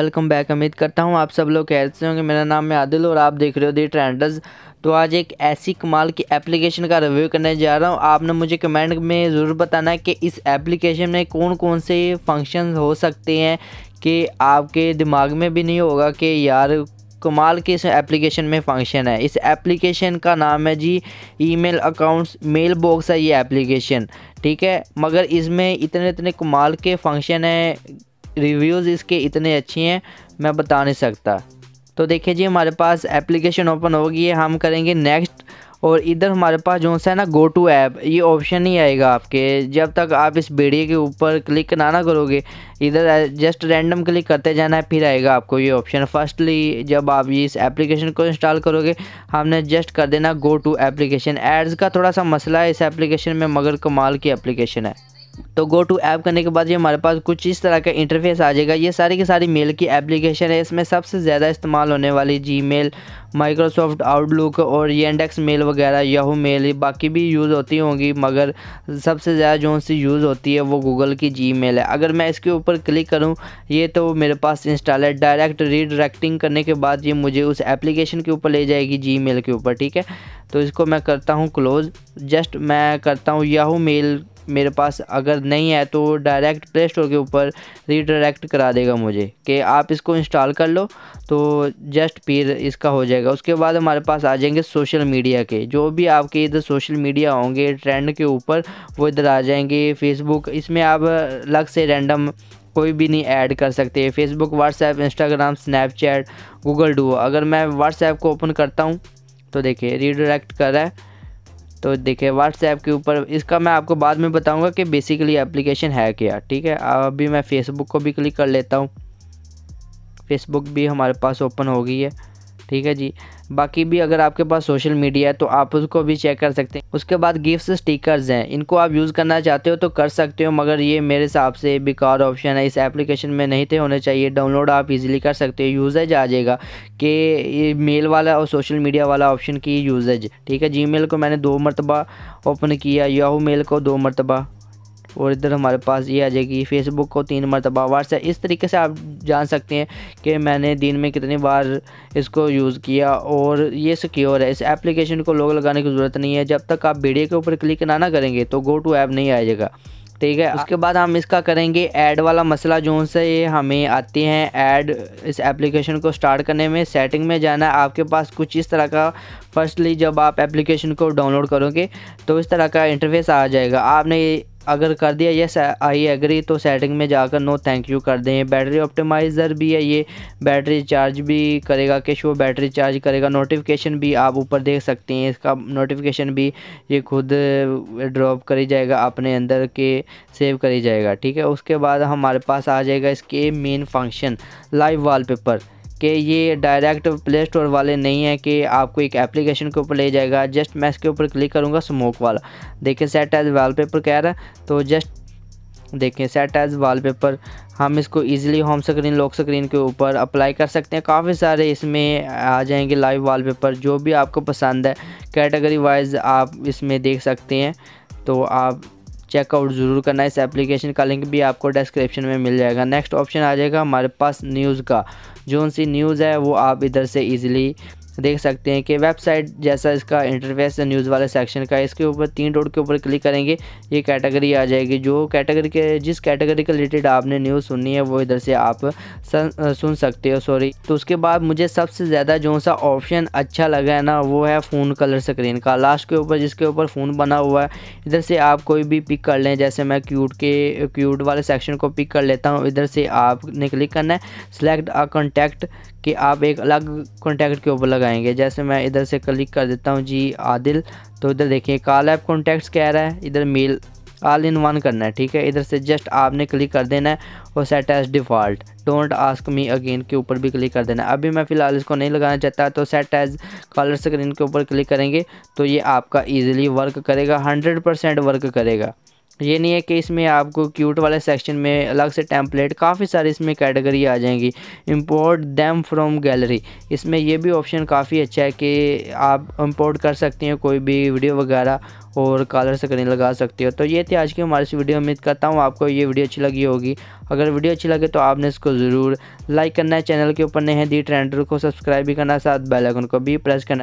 welcome back उम्मीद करता हूँ आप सब लोग कैसे होंगे मेरा नाम है आदिल और आप देख रहे हो दी ट्रेंडर्स तो आज एक ऐसी कमाल की एप्लीकेशन का रिव्यू करने जा रहा हूँ आपने मुझे कमेंट में ज़रूर बताना है कि इस एप्लीकेशन में कौन कौन से फंक्शन हो सकते हैं कि आपके दिमाग में भी नहीं होगा कि यार कमाल के इस एप्लीकेशन में फंक्शन है इस एप्लीकेशन का नाम है जी ईमेल अकाउंट्स मेल बॉक्स है ये एप्लीकेशन ठीक है मगर इसमें इतने इतने कमाल के फंक्शन हैं रिव्यूज़ इसके इतने अच्छे हैं मैं बता नहीं सकता तो देखिए जी हमारे पास एप्लीकेशन ओपन होगी हम करेंगे नेक्स्ट और इधर हमारे पास जो सा है ना गो टू ऐप ये ऑप्शन ही आएगा आपके जब तक आप इस वीडियो के ऊपर क्लिक ना ना करोगे इधर जस्ट रैंडम क्लिक करते जाना है फिर आएगा आपको ये ऑप्शन फर्स्टली जब आप ये इस एप्लीकेशन को इंस्टॉल करोगे हमने जस्ट कर देना गो टू एप्लीकेशन एड्स का थोड़ा सा मसला है इस एप्लीकेशन में मगर कमाल की एप्लीकेशन है तो गो टू ऐप करने के बाद ये हमारे पास कुछ इस तरह का इंटरफेस आ जाएगा ये सारी की सारी मेल की एप्लीकेशन है इसमें सबसे ज़्यादा इस्तेमाल होने वाली जी मेल माइक्रोसॉफ्ट आउटलुक और ये इंडेक्स मेल वगैरह याहू मेल बाकी भी यूज़ होती होंगी मगर सबसे ज़्यादा जो सी यूज़ होती है वो गूगल की जी मेल है अगर मैं इसके ऊपर क्लिक करूँ ये तो मेरे पास इंस्टॉल है डायरेक्ट रीडायरेक्टिंग करने के बाद ये मुझे उस एप्लीकेशन के ऊपर ले जाएगी जी मेल के ऊपर ठीक है तो इसको मैं करता हूँ क्लोज़ जस्ट मैं करता हूँ याहू मेल मेरे पास अगर नहीं है तो डायरेक्ट प्ले स्टोर के ऊपर रीडायरेक्ट करा देगा मुझे कि आप इसको इंस्टॉल कर लो तो जस्ट फिर इसका हो जाएगा उसके बाद हमारे पास आ जाएंगे सोशल मीडिया के जो भी आपके इधर सोशल मीडिया होंगे ट्रेंड के ऊपर वो इधर आ जाएंगे फेसबुक इसमें आप अलग से रैंडम कोई भी नहीं ऐड कर सकते Facebook WhatsApp Instagram Snapchat Google Duo अगर मैं व्हाट्सएप को ओपन करता हूँ तो देखिए रीडायरेक्ट कर रहा है तो देखिए व्हाट्सएप के ऊपर इसका मैं आपको बाद में बताऊंगा कि बेसिकली एप्लीकेशन है क्या ठीक है अभी मैं फेसबुक को भी क्लिक कर लेता हूँ फेसबुक भी हमारे पास ओपन हो गई है ठीक है जी बाकी भी अगर आपके पास सोशल मीडिया है तो आप उसको भी चेक कर सकते हैं उसके बाद गिफ्ट स्टिकर्स हैं इनको आप यूज़ करना चाहते हो तो कर सकते हो मगर ये मेरे हिसाब से बेकार ऑप्शन है इस एप्लीकेशन में नहीं थे होने चाहिए डाउनलोड आप इजीली कर सकते हो यूजेज आ जाएगा कि मेल वाला और सोशल मीडिया वाला ऑप्शन की यूजेज ठीक है जी को मैंने दो मरतबा ओपन किया याहू मेल को दो मरतबा और इधर हमारे पास ये आ जाएगी फेसबुक को तीन मरतबा व्हाट्सएप इस तरीके से आप जान सकते हैं कि मैंने दिन में कितनी बार इसको यूज़ किया और ये सिक्योर है इस एप्लीकेशन को लोग लगाने की ज़रूरत नहीं है जब तक आप वीडियो के ऊपर क्लिक ना ना करेंगे तो गो टू ऐप नहीं आएगा ठीक है उसके बाद हम इसका करेंगे ऐड वाला मसला जो से ये हमें आती हैं ऐड इस एप्लीकेशन को स्टार्ट करने में सेटिंग में जाना है आपके पास कुछ इस तरह का फर्स्टली जब आप एप्लीकेशन को डाउनलोड करोगे तो इस तरह का इंटरफेस आ जाएगा आपने अगर कर दिया यस आई एग्री तो सेटिंग में जाकर नो थैंक यू कर दें बैटरी ऑप्टिमाइज़र भी है ये बैटरी चार्ज भी करेगा कि शो बैटरी चार्ज करेगा नोटिफिकेशन भी आप ऊपर देख सकते हैं इसका नोटिफिकेशन भी ये खुद ड्रॉप करी जाएगा अपने अंदर के सेव करी जाएगा ठीक है उसके बाद हमारे पास आ जाएगा इसके मेन फंक्शन लाइव वाल कि ये डायरेक्ट प्ले स्टोर वाले नहीं है कि आपको एक एप्लीकेशन के ऊपर ले जाएगा जस्ट मैं इसके ऊपर क्लिक करूँगा स्मोक वाला देखिए सेट एज वॉलपेपर कह रहा है तो जस्ट देखें सेट एज वॉलपेपर हम इसको easily home screen lock screen के ऊपर अप्लाई कर सकते हैं काफ़ी सारे इसमें आ जाएंगे लाइव वॉलपेपर जो भी आपको पसंद है कैटेगरी वाइज आप इसमें देख सकते हैं तो आप चेकआउट ज़रूर करना इस एप्लीकेशन का लिंक भी आपको डिस्क्रिप्शन में मिल जाएगा नेक्स्ट ऑप्शन आ जाएगा हमारे पास न्यूज़ का जो सी न्यूज़ है वो आप इधर से ईज़िली देख सकते हैं कि वेबसाइट जैसा इसका इंटरफेस है न्यूज़ वाले सेक्शन का इसके ऊपर तीन डॉट के ऊपर क्लिक करेंगे ये कैटेगरी आ जाएगी जो कैटेगरी के जिस कैटेगरी के रिलेटेड आपने न्यूज़ सुननी है वो इधर से आप सन, सुन सकते हो सॉरी तो उसके बाद मुझे सबसे ज़्यादा जो सा ऑप्शन अच्छा लगा है ना वो है फ़ोन कलर स्क्रीन का लास्ट के ऊपर जिसके ऊपर फ़ोन बना हुआ है इधर से आप कोई भी पिक कर लें जैसे मैं क्यूट के क्यूट वाले सेक्शन को पिक कर लेता हूँ इधर से आपने क्लिक करना है सेलेक्ट अ कॉन्टैक्ट कि आप एक अलग कॉन्टैक्ट के ऊपर लगाएंगे जैसे मैं इधर से क्लिक कर देता हूँ जी आदिल तो इधर देखिए कॉल ऐप कॉन्टैक्ट्स कह रहा है इधर मेल ऑल इन वन करना है ठीक है इधर से जस्ट आपने क्लिक कर देना है और set as default don't ask me again के ऊपर भी क्लिक कर देना है अभी मैं फ़िलहाल इसको नहीं लगाना चाहता तो सेट एज कलर स्क्रीन के ऊपर क्लिक करेंगे तो ये आपका ईजिली वर्क करेगा परसेंट वर्क करेगा ये नहीं है कि इसमें आपको क्यूट वाले सेक्शन में अलग से टेम्पलेट काफ़ी सारी इसमें कैटेगरी आ जाएंगी इंपोर्ट दैम फ्रॉम गैलरी इसमें यह भी ऑप्शन काफ़ी अच्छा है कि आप इंपोर्ट कर सकते हैं कोई भी वीडियो वगैरह और कलर स्क्रीन लगा सकते हो तो ये थे आज की हमारी इस वीडियो उम्मीद करता हूँ आपको ये वीडियो अच्छी लगी होगी अगर वीडियो अच्छी लगे तो आपने इसको ज़रूर लाइक करना है चैनल के ऊपर नहीं है दी ट्रेंडर को सब्सक्राइब भी करना साथ बेलाइकन को भी प्रेस करना